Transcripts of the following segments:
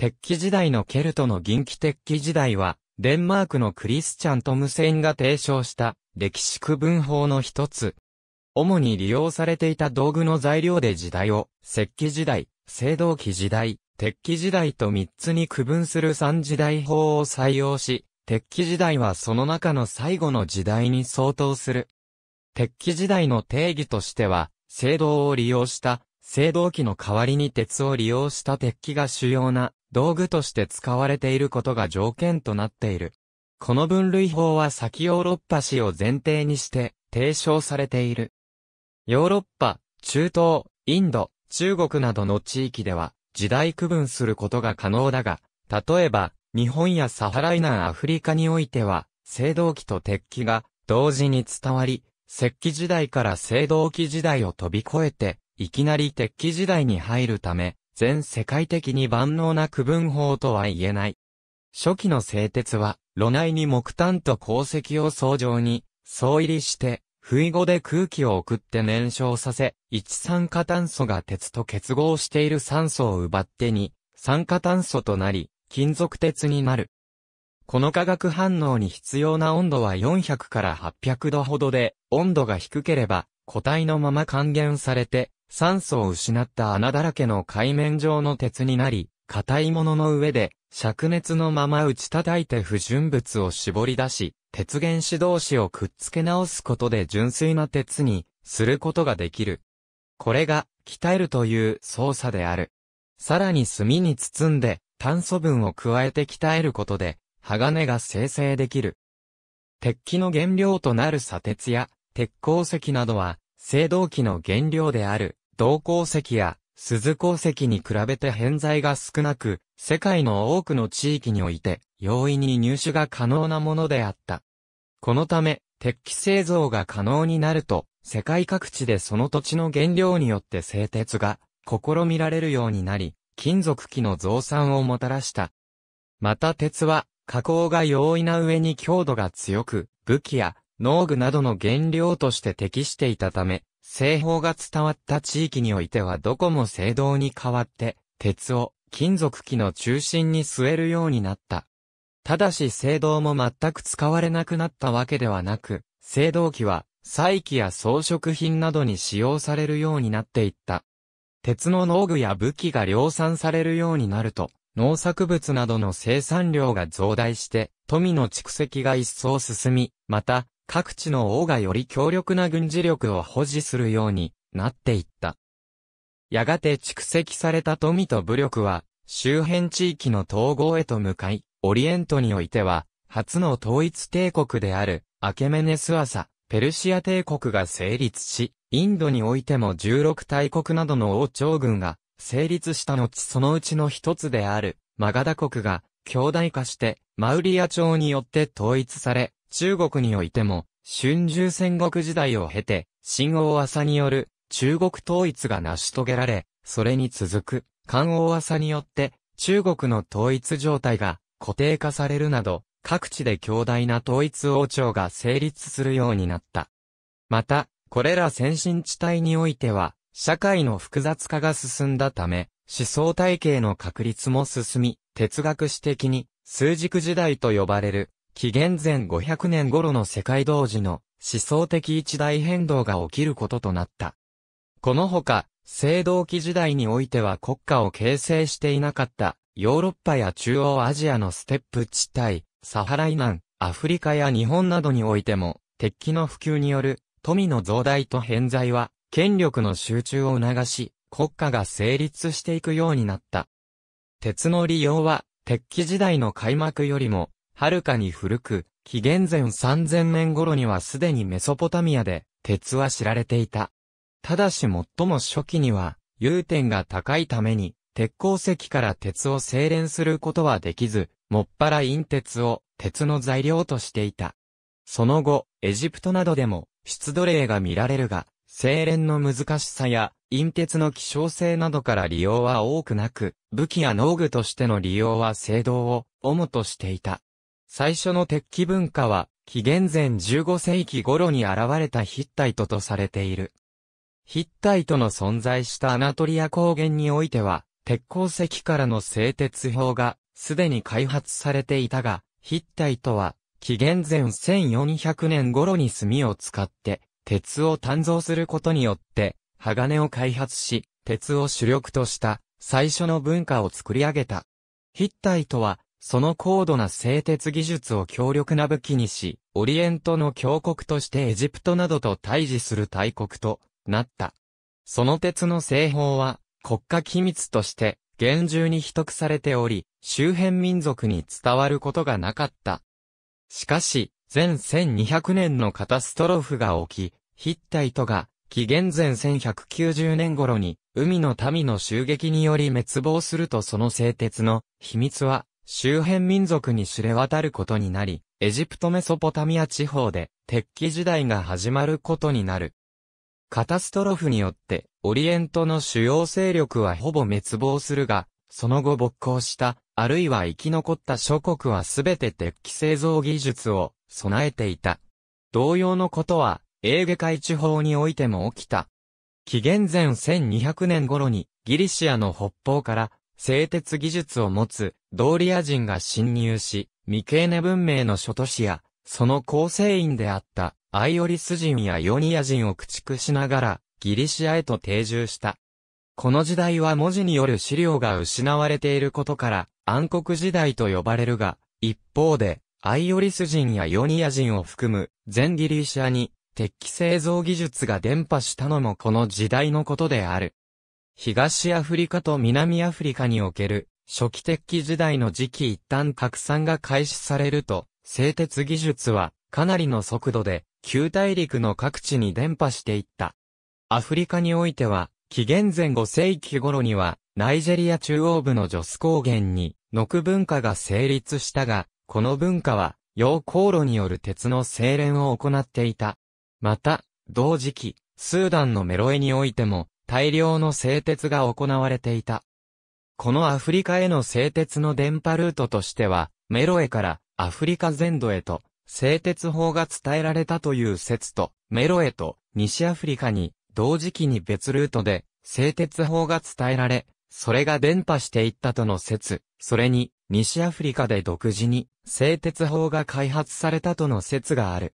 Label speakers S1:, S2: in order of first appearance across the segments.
S1: 鉄器時代のケルトの銀器鉄器時代は、デンマークのクリスチャン・トムセインが提唱した歴史区分法の一つ。主に利用されていた道具の材料で時代を、石器時代、青銅器時代、鉄器時代と三つに区分する三時代法を採用し、鉄器時代はその中の最後の時代に相当する。鉄器時代の定義としては、青銅を利用した、青銅器の代わりに鉄を利用した鉄器が主要な道具として使われていることが条件となっている。この分類法は先ヨーロッパ史を前提にして提唱されている。ヨーロッパ、中東、インド、中国などの地域では時代区分することが可能だが、例えば日本やサハライナンアフリカにおいては、青銅器と鉄器が同時に伝わり、石器時代から青銅器時代を飛び越えて、いきなり鉄器時代に入るため、全世界的に万能な区分法とは言えない。初期の製鉄は、炉内に木炭と鉱石を層状に、層入りして、不意後で空気を送って燃焼させ、一酸化炭素が鉄と結合している酸素を奪って二酸化炭素となり、金属鉄になる。この化学反応に必要な温度は400から800度ほどで、温度が低ければ、固体のまま還元されて、酸素を失った穴だらけの海面上の鉄になり、硬いものの上で、灼熱のまま打ち叩いて不純物を絞り出し、鉄原子同士をくっつけ直すことで純粋な鉄にすることができる。これが鍛えるという操作である。さらに炭に包んで炭素分を加えて鍛えることで鋼が生成できる。鉄器の原料となる砂鉄や鉄鉱石などは青銅器の原料である銅鉱石や鈴鉱石に比べて偏在が少なく、世界の多くの地域において容易に入手が可能なものであった。このため、鉄器製造が可能になると、世界各地でその土地の原料によって製鉄が試みられるようになり、金属器の増産をもたらした。また鉄は、加工が容易な上に強度が強く、武器や農具などの原料として適していたため、製法が伝わった地域においてはどこも青銅に代わって、鉄を金属器の中心に据えるようになった。ただし青銅も全く使われなくなったわけではなく、青銅器は、細器や装飾品などに使用されるようになっていった。鉄の農具や武器が量産されるようになると、農作物などの生産量が増大して、富の蓄積が一層進み、また、各地の王がより強力な軍事力を保持するようになっていった。やがて蓄積された富と武力は、周辺地域の統合へと向かい、オリエントにおいては、初の統一帝国である、アケメネス朝、ペルシア帝国が成立し、インドにおいても16大国などの王朝軍が成立した後そのうちの一つである、マガダ国が、強大化して、マウリア朝によって統一され、中国においても、春秋戦国時代を経て、新王朝による中国統一が成し遂げられ、それに続く漢王朝によって中国の統一状態が固定化されるなど、各地で強大な統一王朝が成立するようになった。また、これら先進地帯においては、社会の複雑化が進んだため、思想体系の確立も進み、哲学史的に、数軸時代と呼ばれる紀元前500年頃の世界同時の思想的一大変動が起きることとなった。このほか、青銅器時代においては国家を形成していなかったヨーロッパや中央アジアのステップ地帯、サハラ以南、アフリカや日本などにおいても、鉄器の普及による富の増大と偏在は、権力の集中を促し、国家が成立していくようになった。鉄の利用は、鉄器時代の開幕よりも、はるかに古く、紀元前3000年頃にはすでにメソポタミアで、鉄は知られていた。ただし最も初期には、融点が高いために、鉄鉱石から鉄を精錬することはできず、もっぱら陰鉄を鉄の材料としていた。その後、エジプトなどでも出土例が見られるが、精錬の難しさや陰鉄の希少性などから利用は多くなく、武器や農具としての利用は青銅を主としていた。最初の鉄器文化は、紀元前15世紀頃に現れたヒッタイトとされている。ヒッタイトの存在したアナトリア高原においては、鉄鉱石からの製鉄法が、すでに開発されていたが、ヒッタイトは、紀元前1400年頃に炭を使って、鉄を鍛造することによって、鋼を開発し、鉄を主力とした、最初の文化を作り上げた。ヒッタイトは、その高度な製鉄技術を強力な武器にし、オリエントの強国としてエジプトなどと対峙する大国となった。その鉄の製法は国家機密として厳重に秘匿されており、周辺民族に伝わることがなかった。しかし、前1200年のカタストロフが起き、ヒッタイトが紀元前1190年頃に、海の民の襲撃により滅亡するとその製鉄の秘密は周辺民族に知れ渡ることになり、エジプトメソポタミア地方で鉄器時代が始まることになる。カタストロフによって、オリエントの主要勢力はほぼ滅亡するが、その後勃興した、あるいは生き残った諸国はすべて鉄器製造技術を備えていた。同様のことは、エーゲ海地方においても起きた。紀元前1200年頃に、ギリシアの北方から製鉄技術を持つドーリア人が侵入し、ミケーネ文明の諸都市や、その構成員であったアイオリス人やヨニア人を駆逐しながら、ギリシアへと定住した。この時代は文字による資料が失われていることから、暗黒時代と呼ばれるが、一方で、アイオリス人やヨニア人を含む、全ギリシアに、鉄器製造技術が伝播したのもこの時代のことである。東アフリカと南アフリカにおける初期器時代の時期一旦拡散が開始されると、製鉄技術はかなりの速度で旧大陸の各地に伝播していった。アフリカにおいては、紀元前5世紀頃には、ナイジェリア中央部のジョス高原に、ノク文化が成立したが、この文化は、洋航路による鉄の精錬を行っていた。また、同時期、スーダンのメロエにおいても、大量の製鉄が行われていた。このアフリカへの製鉄の電波ルートとしては、メロエからアフリカ全土へと、製鉄法が伝えられたという説と、メロエと西アフリカに同時期に別ルートで製鉄法が伝えられ、それが伝播していったとの説、それに西アフリカで独自に製鉄法が開発されたとの説がある。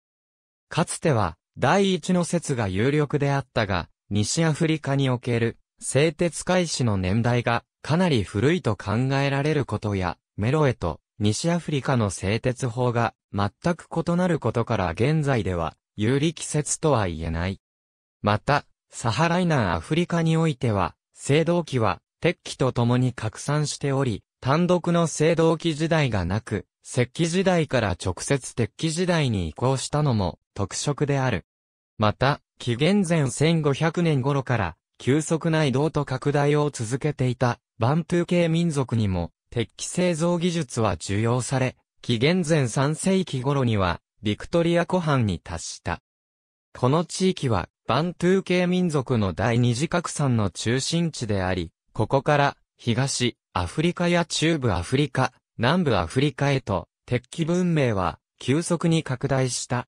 S1: かつては第一の説が有力であったが、西アフリカにおける製鉄開始の年代がかなり古いと考えられることや、メロエと西アフリカの製鉄法が全く異なることから現在では有利季節とは言えない。また、サハライナンアフリカにおいては、青銅器は鉄器と共に拡散しており、単独の青銅器時代がなく、石器時代から直接鉄器時代に移行したのも特色である。また、紀元前1500年頃から、急速な移動と拡大を続けていた、バントゥー系民族にも、鉄器製造技術は受容され、紀元前3世紀頃には、ビクトリア湖畔に達した。この地域は、バントゥー系民族の第二次拡散の中心地であり、ここから、東、アフリカや中部アフリカ、南部アフリカへと、鉄器文明は、急速に拡大した。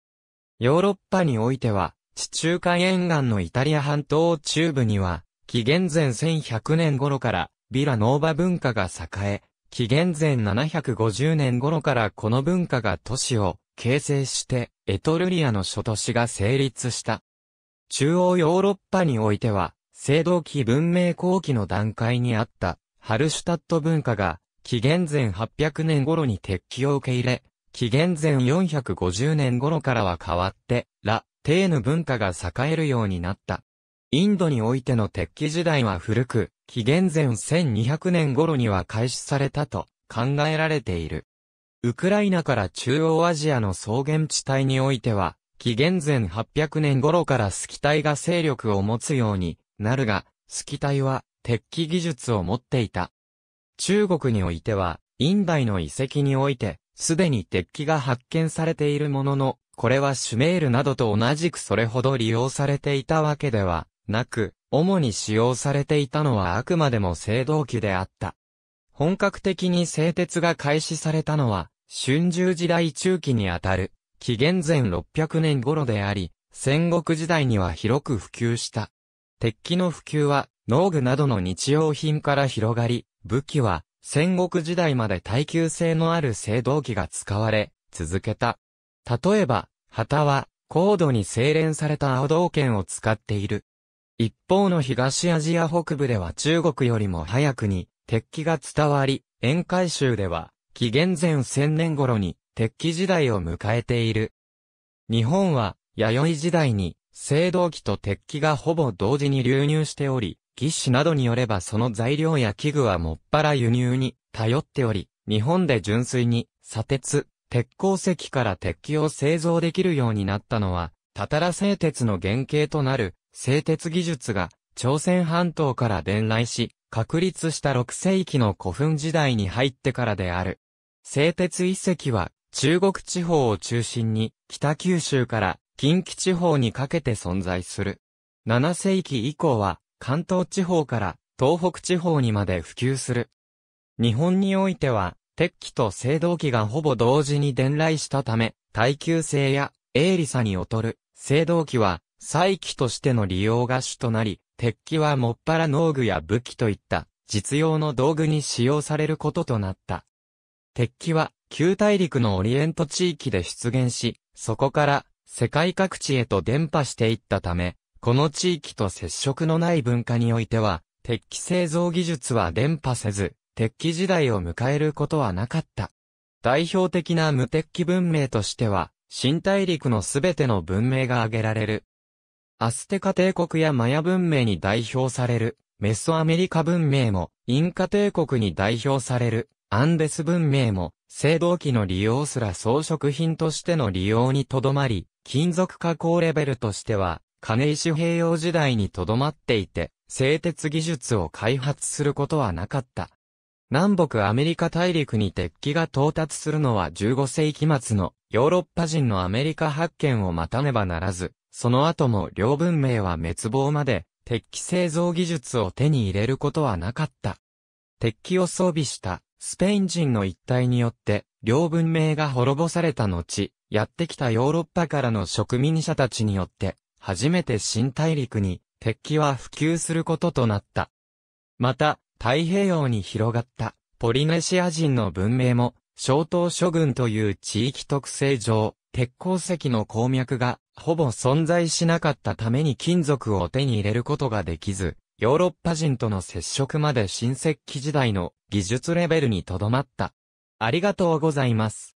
S1: ヨーロッパにおいては、地中海沿岸のイタリア半島中部には、紀元前1100年頃から、ビラノーバ文化が栄え、紀元前750年頃からこの文化が都市を形成して、エトルリアの諸都市が成立した。中央ヨーロッパにおいては、青銅器文明後期の段階にあった、ハルシュタット文化が、紀元前800年頃に鉄器を受け入れ、紀元前450年頃からは変わって、ラ・テーヌ文化が栄えるようになった。インドにおいての鉄器時代は古く、紀元前1200年頃には開始されたと考えられている。ウクライナから中央アジアの草原地帯においては、紀元前800年頃からスキタイが勢力を持つようになるが、スキタイは鉄器技術を持っていた。中国においては、インダイの遺跡において、すでに鉄器が発見されているものの、これはシュメールなどと同じくそれほど利用されていたわけではなく、主に使用されていたのはあくまでも青銅器であった。本格的に製鉄が開始されたのは、春秋時代中期にあたる、紀元前600年頃であり、戦国時代には広く普及した。鉄器の普及は、農具などの日用品から広がり、武器は、戦国時代まで耐久性のある青銅器が使われ、続けた。例えば、旗は、高度に精錬された青銅剣を使っている。一方の東アジア北部では中国よりも早くに、鉄器が伝わり、沿海州では、紀元前1000年頃に、鉄器時代を迎えている。日本は、弥生時代に、青銅器と鉄器がほぼ同時に流入しており、技師などによればその材料や器具はもっぱら輸入に頼っており、日本で純粋に、砂鉄、鉄鉱石から鉄器を製造できるようになったのは、たたら製鉄の原型となる製鉄技術が朝鮮半島から伝来し、確立した6世紀の古墳時代に入ってからである。製鉄遺跡は中国地方を中心に北九州から近畿地方にかけて存在する。7世紀以降は関東地方から東北地方にまで普及する。日本においては鉄器と青銅器がほぼ同時に伝来したため、耐久性や鋭利さに劣る青銅器は再起としての利用が主となり、鉄器はもっぱら農具や武器といった実用の道具に使用されることとなった。鉄器は旧大陸のオリエント地域で出現し、そこから世界各地へと伝播していったため、この地域と接触のない文化においては、鉄器製造技術は伝播せず、鉄器時代を迎えることはなかった。代表的な無鉄器文明としては、新大陸のすべての文明が挙げられる。アステカ帝国やマヤ文明に代表される、メソアメリカ文明も、インカ帝国に代表される、アンデス文明も、青銅器の利用すら装飾品としての利用にとどまり、金属加工レベルとしては、金石平洋時代にとどまっていて、製鉄技術を開発することはなかった。南北アメリカ大陸に鉄器が到達するのは15世紀末のヨーロッパ人のアメリカ発見を待たねばならず、その後も両文明は滅亡まで鉄器製造技術を手に入れることはなかった。鉄器を装備したスペイン人の一体によって両文明が滅ぼされた後、やってきたヨーロッパからの植民者たちによって初めて新大陸に鉄器は普及することとなった。また、太平洋に広がったポリネシア人の文明も、小島諸群という地域特性上、鉄鉱石の鉱脈がほぼ存在しなかったために金属を手に入れることができず、ヨーロッパ人との接触まで新石器時代の技術レベルにとどまった。ありがとうございます。